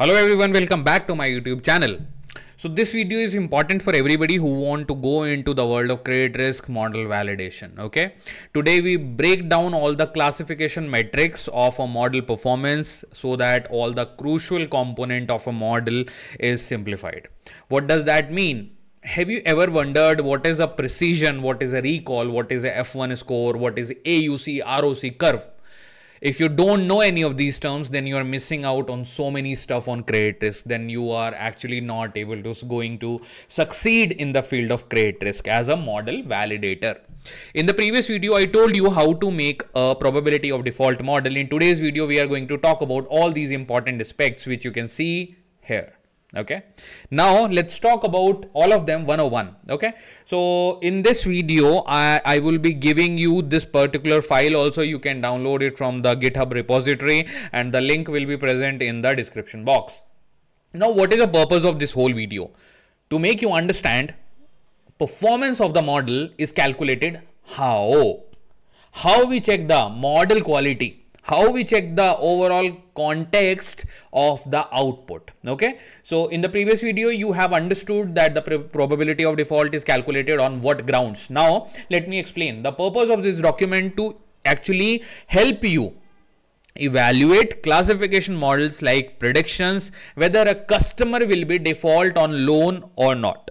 Hello everyone, welcome back to my YouTube channel. So this video is important for everybody who want to go into the world of credit risk model validation. Okay. Today we break down all the classification metrics of a model performance so that all the crucial component of a model is simplified. What does that mean? have you ever wondered what is a precision, what is a recall, what is a F1 score, what is AUC, ROC curve? if you don't know any of these terms then you're missing out on so many stuff on credit risk then you are actually not able to going to succeed in the field of credit risk as a model validator in the previous video i told you how to make a probability of default model in today's video we are going to talk about all these important aspects which you can see here okay now let's talk about all of them 101 okay so in this video i i will be giving you this particular file also you can download it from the github repository and the link will be present in the description box now what is the purpose of this whole video to make you understand performance of the model is calculated how how we check the model quality how we check the overall context of the output okay so in the previous video you have understood that the probability of default is calculated on what grounds now let me explain the purpose of this document to actually help you evaluate classification models like predictions whether a customer will be default on loan or not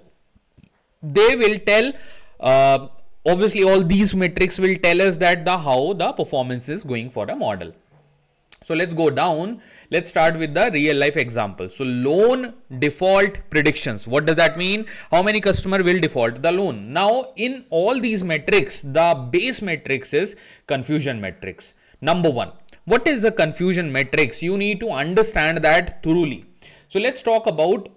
they will tell uh, obviously all these metrics will tell us that the how the performance is going for a model. So let's go down. Let's start with the real life example. So loan default predictions. What does that mean? How many customer will default the loan? Now in all these metrics, the base matrix is confusion matrix. Number one, what is a confusion matrix? You need to understand that thoroughly. So let's talk about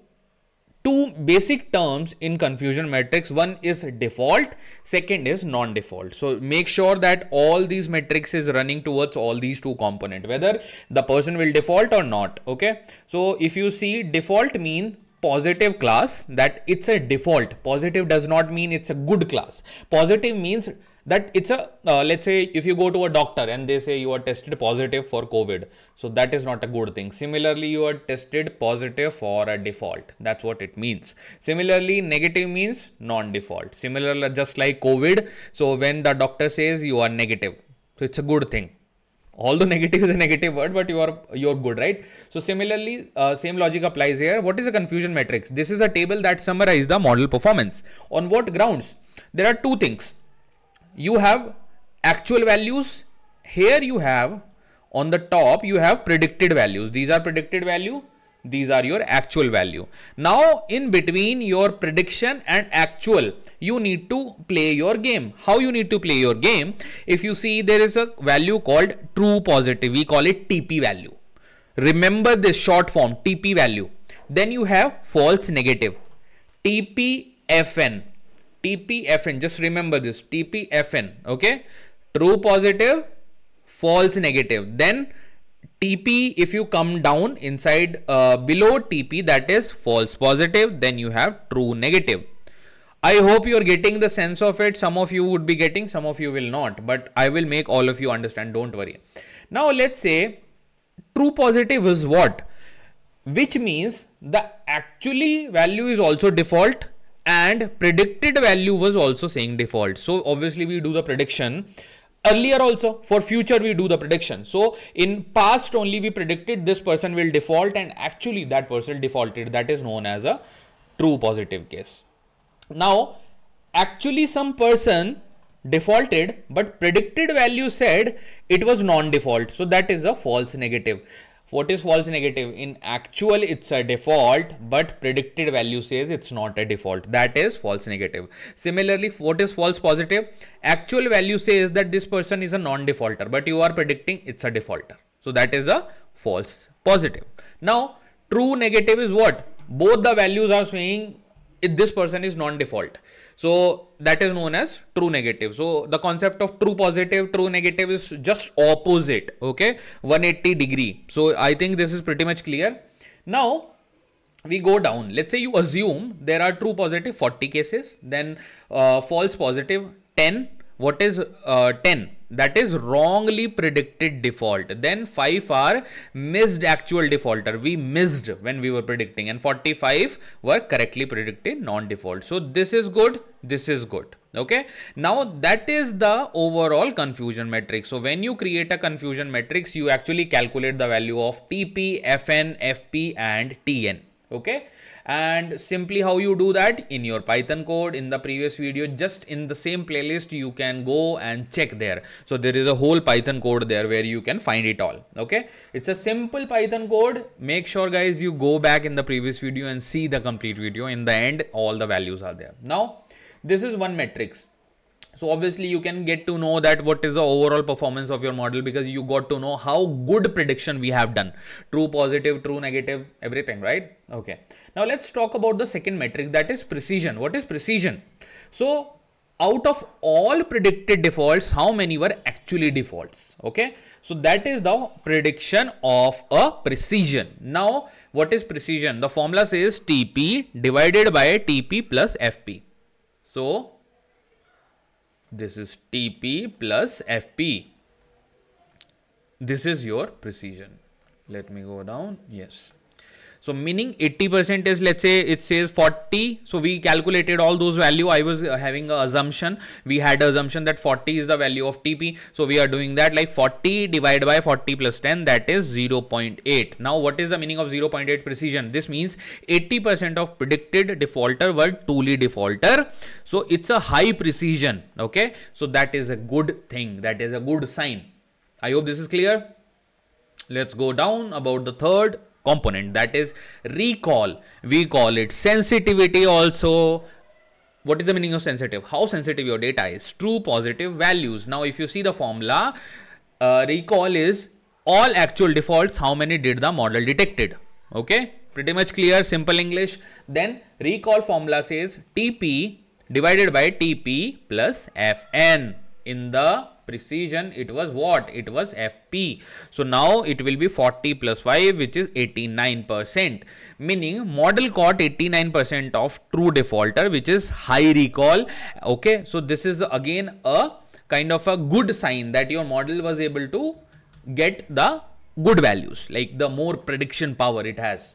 two basic terms in confusion matrix one is default second is non-default so make sure that all these matrix is running towards all these two component whether the person will default or not okay so if you see default mean positive class that it's a default positive does not mean it's a good class positive means that it's a uh, let's say if you go to a doctor and they say you are tested positive for covid so that is not a good thing similarly you are tested positive for a default that's what it means similarly negative means non default similar just like covid so when the doctor says you are negative so it's a good thing although negative is a negative word but you are you're good right so similarly uh, same logic applies here what is a confusion matrix this is a table that summarizes the model performance on what grounds there are two things you have actual values. Here you have on the top, you have predicted values. These are predicted value. These are your actual value. Now in between your prediction and actual, you need to play your game. How you need to play your game? If you see there is a value called true positive. We call it TP value. Remember this short form TP value. Then you have false negative. TPFN TPFN. Just remember this TPFN. Okay. True positive, false negative. Then TP, if you come down inside uh, below TP, that is false positive, then you have true negative. I hope you're getting the sense of it. Some of you would be getting, some of you will not, but I will make all of you understand. Don't worry. Now, let's say true positive is what? Which means the actually value is also default and predicted value was also saying default. So obviously we do the prediction earlier also for future we do the prediction so in past only we predicted this person will default and actually that person defaulted that is known as a true positive case now actually some person defaulted but predicted value said it was non-default so that is a false negative what is false negative? In actual, it's a default, but predicted value says it's not a default. That is false negative. Similarly, what is false positive? Actual value says that this person is a non-defaulter, but you are predicting it's a defaulter. So that is a false positive. Now, true negative is what? Both the values are saying if this person is non-default. So that is known as true negative. So the concept of true positive, true negative is just opposite, okay, 180 degree. So I think this is pretty much clear. Now we go down. Let's say you assume there are true positive 40 cases, then uh, false positive 10. What is uh, 10? that is wrongly predicted default then 5 are missed actual defaulter we missed when we were predicting and 45 were correctly predicted non-default so this is good this is good okay now that is the overall confusion matrix so when you create a confusion matrix you actually calculate the value of tp fn fp and tn okay and simply how you do that in your python code in the previous video just in the same playlist you can go and check there so there is a whole python code there where you can find it all okay it's a simple python code make sure guys you go back in the previous video and see the complete video in the end all the values are there now this is one matrix so obviously you can get to know that what is the overall performance of your model because you got to know how good prediction we have done true positive true negative everything right okay now let's talk about the second metric that is precision what is precision so out of all predicted defaults how many were actually defaults okay so that is the prediction of a precision now what is precision the formula says tp divided by tp plus fp so this is TP plus FP. This is your precision. Let me go down. Yes. So meaning 80% is let's say it says 40. So we calculated all those value. I was uh, having an assumption. We had assumption that 40 is the value of TP. So we are doing that like 40 divided by 40 plus 10 that is 0.8. Now what is the meaning of 0.8 precision? This means 80% of predicted defaulter were truly defaulter. So it's a high precision. Okay. So that is a good thing. That is a good sign. I hope this is clear. Let's go down about the third component that is recall we call it sensitivity also what is the meaning of sensitive how sensitive your data is true positive values now if you see the formula uh, recall is all actual defaults how many did the model detected okay pretty much clear simple english then recall formula says tp divided by tp plus fn in the precision it was what it was fp so now it will be 40 plus 5 which is 89 percent meaning model caught 89 percent of true defaulter which is high recall okay so this is again a kind of a good sign that your model was able to get the good values like the more prediction power it has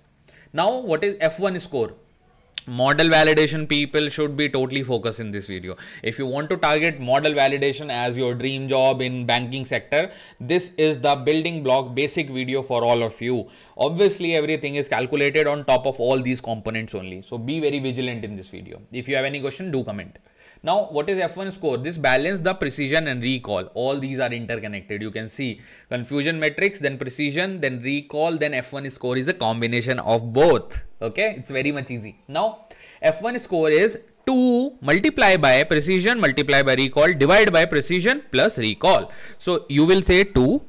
now what is f1 score model validation people should be totally focused in this video if you want to target model validation as your dream job in banking sector this is the building block basic video for all of you obviously everything is calculated on top of all these components only so be very vigilant in this video if you have any question do comment now, what is F1 score? This balance the precision and recall. All these are interconnected. You can see confusion matrix, then precision, then recall, then F1 score is a combination of both. Okay, it's very much easy. Now, F1 score is 2 multiply by precision multiply by recall divide by precision plus recall. So, you will say 2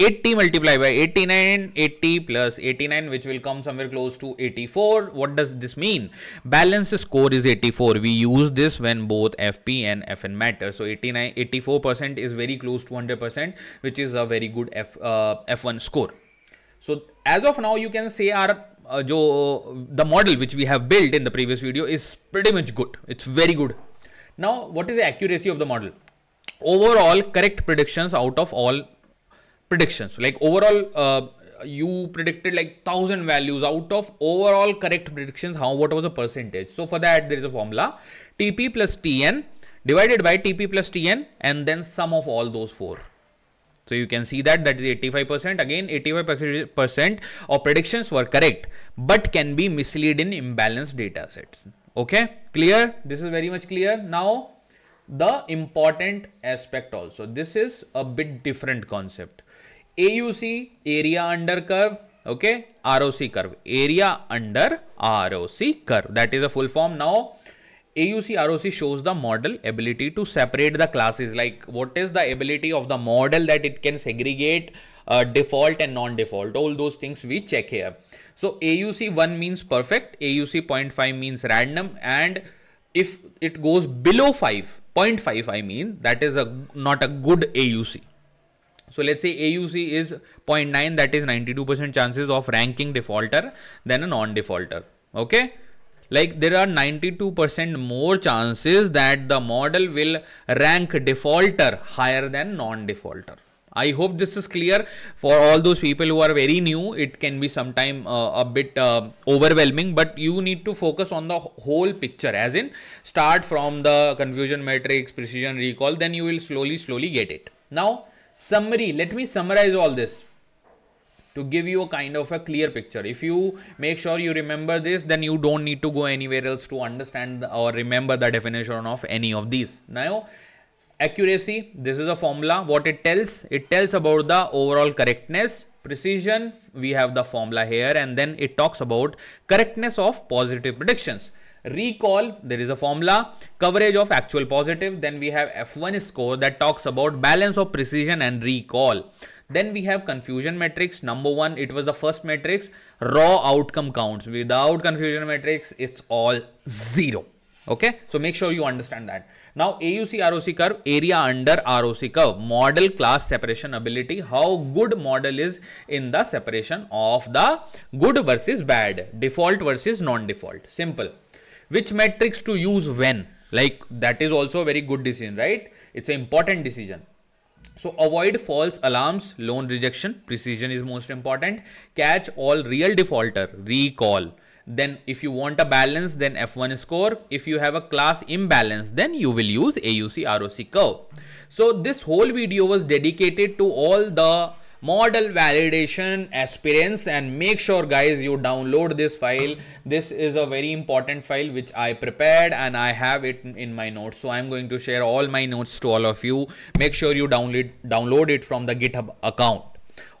80 multiplied by 89 80 plus 89 which will come somewhere close to 84 what does this mean balance score is 84 we use this when both fp and fn matter so 89 84 percent is very close to 100 percent which is a very good F, uh, f1 score so as of now you can say our uh, jo, the model which we have built in the previous video is pretty much good it's very good now what is the accuracy of the model overall correct predictions out of all predictions like overall uh, you predicted like 1000 values out of overall correct predictions how what was the percentage so for that there is a formula tp plus tn divided by tp plus tn and then sum of all those four so you can see that that is 85%. Again, 85% of predictions were correct, but can be mislead in imbalanced data sets. Okay, clear? This is very much clear. Now, the important aspect also. This is a bit different concept. AUC, area under curve, okay, ROC curve, area under ROC curve. That is a full form. Now, AUC ROC shows the model ability to separate the classes like what is the ability of the model that it can segregate uh, default and non-default all those things we check here. So AUC 1 means perfect AUC 0.5 means random and if it goes below 5 0.5 I mean that is a not a good AUC. So let's say AUC is 0.9 that is 92% chances of ranking defaulter than a non-defaulter. Okay like there are 92% more chances that the model will rank defaulter higher than non-defaulter. I hope this is clear for all those people who are very new. It can be sometime uh, a bit uh, overwhelming, but you need to focus on the whole picture as in start from the confusion matrix, precision recall, then you will slowly, slowly get it. Now, summary, let me summarize all this to give you a kind of a clear picture. If you make sure you remember this, then you don't need to go anywhere else to understand or remember the definition of any of these. Now, accuracy, this is a formula. What it tells? It tells about the overall correctness. Precision, we have the formula here and then it talks about correctness of positive predictions recall there is a formula coverage of actual positive then we have f1 score that talks about balance of precision and recall then we have confusion matrix. Number one, it was the first matrix. Raw outcome counts. Without confusion matrix, it's all zero. Okay, so make sure you understand that. Now AUC ROC curve, area under ROC curve, model class separation ability, how good model is in the separation of the good versus bad, default versus non-default, simple. Which matrix to use when, like that is also a very good decision, right? It's an important decision. So avoid false alarms, loan rejection, precision is most important. Catch all real defaulter, recall. Then if you want a balance, then F1 score. If you have a class imbalance, then you will use AUC ROC curve. So this whole video was dedicated to all the model validation experience and make sure guys you download this file this is a very important file which i prepared and i have it in my notes so i'm going to share all my notes to all of you make sure you download download it from the github account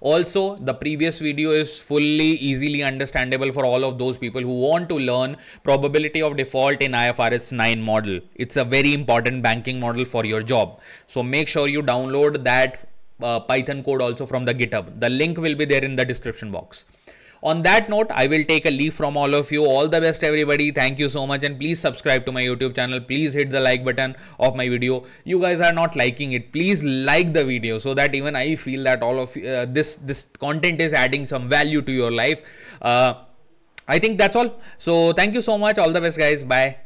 also, the previous video is fully easily understandable for all of those people who want to learn probability of default in IFRS 9 model. It's a very important banking model for your job. So make sure you download that uh, Python code also from the GitHub. The link will be there in the description box. On that note, I will take a leave from all of you. All the best, everybody. Thank you so much. And please subscribe to my YouTube channel. Please hit the like button of my video. You guys are not liking it. Please like the video so that even I feel that all of uh, this, this content is adding some value to your life. Uh, I think that's all. So thank you so much. All the best, guys. Bye.